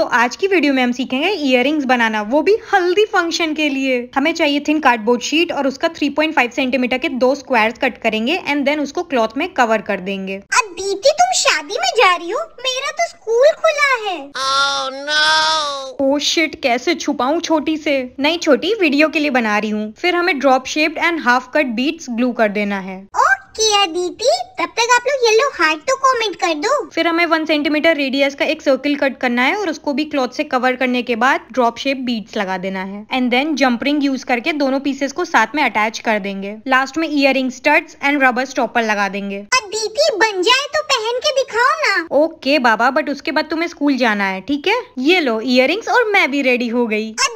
तो आज की वीडियो में हम सीखेंगे इयर बनाना वो भी हल्दी फंक्शन के लिए हमें चाहिए थिन कार्डबोर्ड शीट और उसका 3.5 सेंटीमीटर के दो स्क्वायर कट करेंगे एंड देन उसको क्लॉथ में कवर कर देंगे अब बीती तुम शादी में जा रही हो मेरा तो स्कूल खुला है oh, no. Oh oh, shit कैसे छुपाऊं छोटी से नहीं छोटी वीडियो के लिए बना रही हूँ फिर हमें drop shaped and half cut beads glue कर देना है किया दीदी तब तक आप लोग येलो हार्ट तो कमेंट कर दो फिर हमें वन सेंटीमीटर रेडियस का एक सर्किल कट करना है और उसको भी क्लॉथ से कवर करने के बाद ड्रॉप शेप बीड्स लगा देना है and then jump ring use करके दोनों पीसेस को साथ में अटैच कर देंगे लास्ट में ear ring studs and rubber stopper लगा देंगे दीदी बन जाए तो पहन के दिखाओ ना ओके बाबा बट उसके बाद तुम्हें स्कूल जाना है ठीक है ये लो इयर और मैं भी रेडी हो गयी